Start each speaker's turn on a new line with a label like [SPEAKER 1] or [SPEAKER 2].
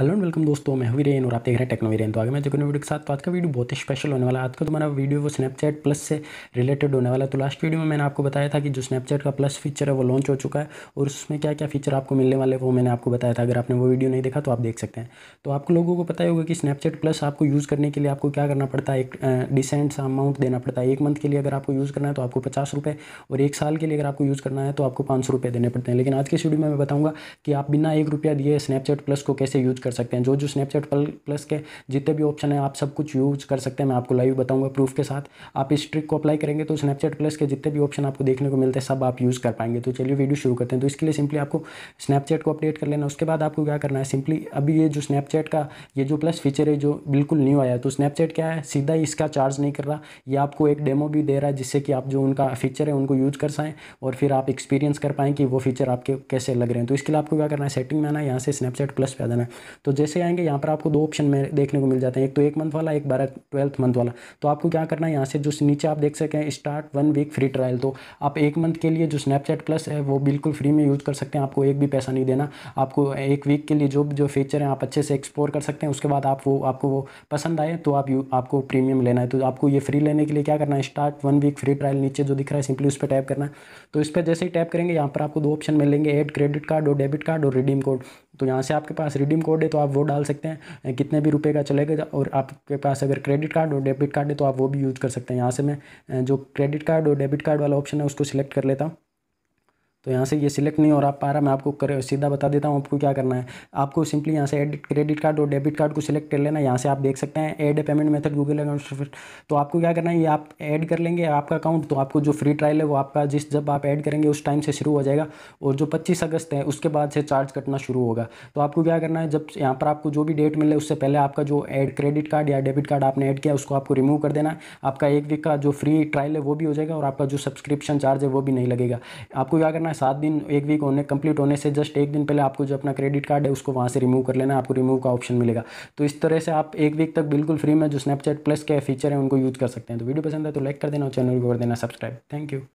[SPEAKER 1] hello and welcome दोस्तों मैं वीरेन और आप देख रहे हैं टेक्नो वीरेन तो आगे मैं टेक्नो वीडियो के साथ तो आज का वीडियो बहुत ही स्पेशल होने वाला है आज का तुम्हारा तो वीडियो वो स्नैपचैट प्लस से रिलेटेड होने वाला है तो लास्ट वीडियो में मैंने आपको बताया था कि जो स्नैपचैट का प्लस फीचर है वो लॉन्च हो चुका है और उसमें क्या क्या फीचर आपको मिलने वाले वो मैंने आपको बताया था अगर आपने वो वीडियो नहीं देखा तो आप देख सकते हैं तो आप लोगों को पता ही होगा कि स्नैपचैट प्लस आपको यूज़ करने के लिए आपको क्या करना पड़ता है एक डिसेंट सा अमाउंट देना पड़ता है एक मंथ के लिए अगर आपको यूज़ करना है तो आपको पचास रुपये और एक साल के लिए अगर आपको यूज़ करना है तो आपको पाँच सौ रुपये देने पड़ते हैं लेकिन आज के वीडियो में मैं बताऊँगा कि आप बिना एक रुपया दिए स्नैपचैट प्लस को कैसे यूज़ कर कर सकते हैं जो जो स्नैपचैट प्लस के जितने भी ऑप्शन हैं आप सब कुछ यूज कर सकते हैं मैं आपको लाइव बताऊंगा प्रूफ के साथ आप इस ट्रिक को अप्लाई करेंगे तो स्नैपचैट प्लस के जितने भी ऑप्शन आपको देखने को मिलते हैं सब आप यूज़ कर पाएंगे तो चलिए वीडियो शुरू करते हैं तो इसके लिए सिंपली आपको स्नैपचैट को अपडेट कर लेना उसके बाद आपको क्या करना है सिंपली अभी ये जो स्नैपचैट का ये जो प्लस फीचर है जो बिल्कुल न्यू आया तो स्नैपचैट क्या है सीधा ही इसका चार्ज नहीं कर रहा ये आपको एक डेमो भी दे रहा है जिससे कि आप जो उनका फीचर है उनको यूज कर सकें और फिर आप एक्सपीरियंस कर पाएँ कि वो फीचर आपके कैसे लग रहे हैं तो इसके लिए आपको क्या करना है सेटिंग में आना है यहाँ से स्नैपचैट प्लस पे आ जाना है तो जैसे आएंगे यहाँ पर आपको दो ऑप्शन में देखने को मिल जाते हैं एक तो एक मंथ वाला एक बारह ट्वेल्थ मंथ वाला तो आपको क्या करना है यहाँ से जो नीचे आप देख सकें start one week free trial तो आप एक मंथ के लिए जो स्नैपचैट प्लस है वो बिल्कुल फ्री में यूज़ कर सकते हैं आपको एक भी पैसा नहीं देना आपको एक वीक के लिए जो जो फीचर हैं आप अच्छे से एक्सप्लोर कर सकते हैं उसके बाद आप वो आपको वो पसंद आए तो आप यू आपको प्रीमियम लेना है तो आपको ये फ्री लेने के लिए क्या करना है start one week free trial नीचे जो दिख रहा है सिंपली उस पर टैप करना है तो इस पर जैसे ही टैप करेंगे यहाँ पर आपको दो ऑप्शन मिलेंगे एड क्रेडिट कार्ड और डेबिट कार्ड और रिडीम कोड तो यहाँ से आपके पास रिडीम कोड है तो आप वो डाल सकते हैं कितने भी रुपये का चलेगा और आपके पास अगर क्रेडिट कार्ड और डेबिट कार्ड है तो आप वो भी यूज़ कर सकते हैं यहाँ से मैं जो क्रेडिट कार्ड और डेबिट कार्ड वाला ऑप्शन है उसको सिलेक्ट कर लेता हूँ तो यहाँ से ये सिलेक्ट नहीं हो रहा पा रहा मैं आपको कर सीधा बता देता हूँ आपको क्या करना है आपको सिंपली यहाँ से एडिट क्रेडिट कार्ड और डेबिट कार्ड को सिलेक्ट कर लेना यहाँ से आप देख सकते हैं add payment method Google account तो आपको क्या करना है ये आप ऐड कर लेंगे आपका अकाउंट तो आपको जो फ्री ट्रायल है वो आपका जिस जब आप ऐड करेंगे उस टाइम से शुरू हो जाएगा और जो पच्चीस अगस्त है उसके बाद से चार्ज कटना शुरू होगा तो आपको क्या करना है जब यहाँ पर आपको जो भी डेट मिले उससे पहले आपका जो एड क्रेडिट कार्ड या डेबिट कार्ड आपने ऐड किया उसको आपको रिमूव कर देना आपका एक वीक का जो फ्री ट्रायल है वो भी हो जाएगा और आपका जो सब्सक्रिप्शन चार्ज है वो भी नहीं लगेगा आपको क्या करना है सात दिन एक वीक होने कंप्लीट होने से जस्ट एक दिन पहले आपको जो अपना क्रेडिट कार्ड है उसको वहाँ से रिमूव कर लेना आपको रिमूव का ऑप्शन मिलेगा तो इस तरह से आप एक वीक तक बिल्कुल फ्री में जो स्नैपचैट प्लस के फीचर है उनको यूज़ कर सकते हैं तो वीडियो पसंद है तो लाइक कर देना और चैनल को कर देना सब्सक्राइब थैंक यू